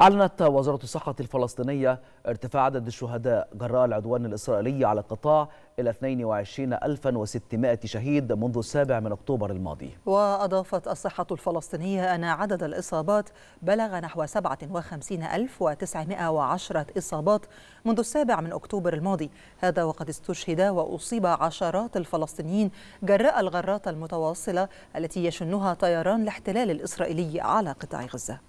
أعلنت وزارة الصحة الفلسطينية ارتفاع عدد الشهداء جراء العدوان الإسرائيلي على القطاع إلى 22600 شهيد منذ السابع من أكتوبر الماضي وأضافت الصحة الفلسطينية أن عدد الإصابات بلغ نحو 57910 إصابات منذ السابع من أكتوبر الماضي هذا وقد استشهد وأصيب عشرات الفلسطينيين جراء الغارات المتواصلة التي يشنها طيران الاحتلال الإسرائيلي على قطاع غزة